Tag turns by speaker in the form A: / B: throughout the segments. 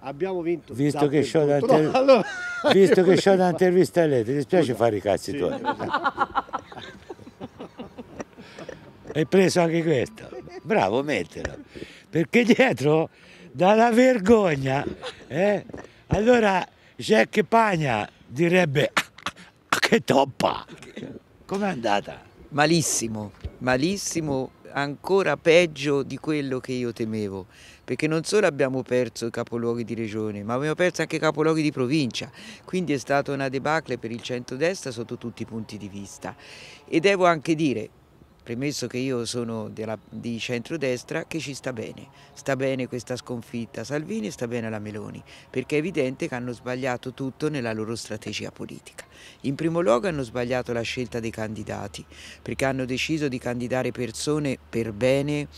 A: abbiamo vinto visto che ho interv... no, allora... un'intervista a lei ti dispiace Scusa. fare i cazzi sì. tuoi hai preso anche questo bravo mettilo perché dietro dalla vergogna eh? allora Jack Pagna direbbe ah, ah, ah, che toppa com'è andata? malissimo, malissimo, ancora peggio di quello che io temevo, perché non solo abbiamo perso i capoluoghi di regione, ma abbiamo perso anche i capoluoghi di provincia, quindi è stata una debacle per il centrodestra sotto tutti i punti di vista. E devo anche dire, premesso che io sono della, di centrodestra, che ci sta bene. Sta bene questa sconfitta Salvini e sta bene la Meloni, perché è evidente che hanno sbagliato tutto nella loro strategia politica. In primo luogo hanno sbagliato la scelta dei candidati, perché hanno deciso di candidare persone per bene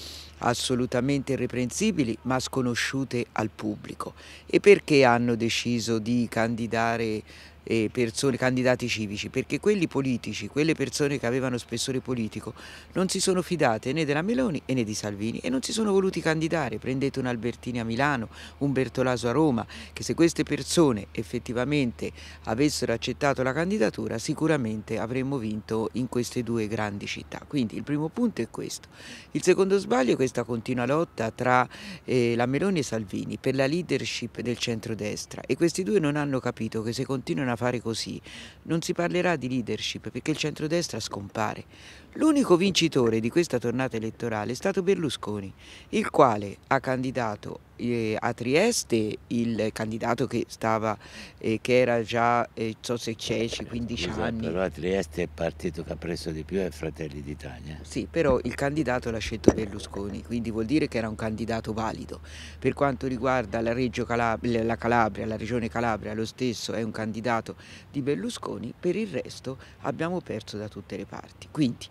A: assolutamente irreprensibili ma sconosciute al pubblico e perché hanno deciso di candidare eh, persone, candidati civici, perché quelli politici, quelle persone che avevano spessore politico, non si sono fidate né della Meloni né di Salvini e non si sono voluti candidare. Prendete un Albertini a Milano, un Bertolaso a Roma, che se queste persone effettivamente avessero accettato la candidatura sicuramente avremmo vinto in queste due grandi città. Quindi il primo punto è questo. Il secondo sbaglio è questa continua lotta tra eh, la Meloni e Salvini per la leadership del centrodestra e questi due non hanno capito che se continuano a fare così, non si parlerà di leadership perché il centrodestra scompare. L'unico vincitore di questa tornata elettorale è stato Berlusconi, il quale ha candidato eh, a Trieste il candidato che, stava, eh, che era già, eh, so se Ceci, eh, 15 Scusa, anni. Però a Trieste il partito che ha preso di più è Fratelli d'Italia. Sì, però il candidato l'ha scelto Berlusconi, quindi vuol dire che era un candidato valido. Per quanto riguarda la, Calabria, la Calabria, la regione Calabria, lo stesso è un candidato mandato di Berlusconi, per il resto abbiamo perso da tutte le parti. Quindi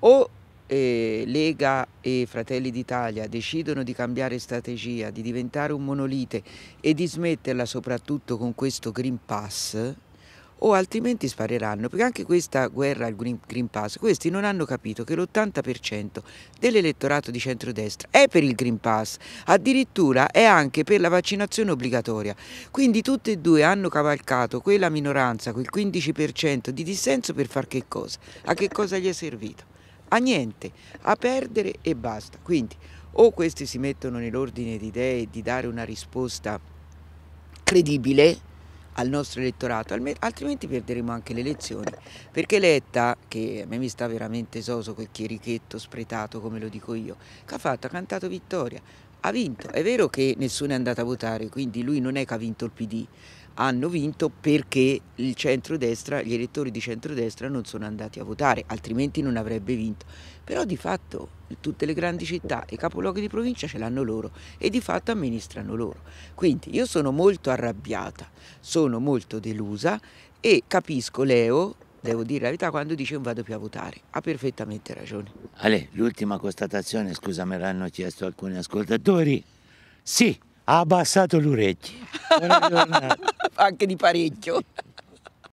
A: o eh, Lega e Fratelli d'Italia decidono di cambiare strategia, di diventare un monolite e di smetterla soprattutto con questo Green Pass, o altrimenti spareranno, perché anche questa guerra al Green, Green Pass, questi non hanno capito che l'80% dell'elettorato di centrodestra è per il Green Pass, addirittura è anche per la vaccinazione obbligatoria. Quindi tutti e due hanno cavalcato quella minoranza, quel 15% di dissenso per far che cosa? A che cosa gli è servito? A niente, a perdere e basta. Quindi o questi si mettono nell'ordine di idee di dare una risposta credibile, al nostro elettorato, altrimenti perderemo anche le elezioni. Perché Letta, che a me mi sta veramente soso quel chierichetto spretato, come lo dico io, che ha fatto, ha cantato vittoria, ha vinto. È vero che nessuno è andato a votare, quindi lui non è che ha vinto il PD, hanno vinto perché il centrodestra, gli elettori di centrodestra non sono andati a votare, altrimenti non avrebbe vinto. Però di fatto tutte le grandi città e i capoluoghi di provincia ce l'hanno loro e di fatto amministrano loro. Quindi io sono molto arrabbiata, sono molto delusa e capisco Leo devo dire la verità, quando dice non vado più a votare. Ha perfettamente ragione. Ale, l'ultima constatazione, scusa, me l'hanno chiesto alcuni ascoltatori. Sì, ha abbassato l'orecchio. Anche di parecchio.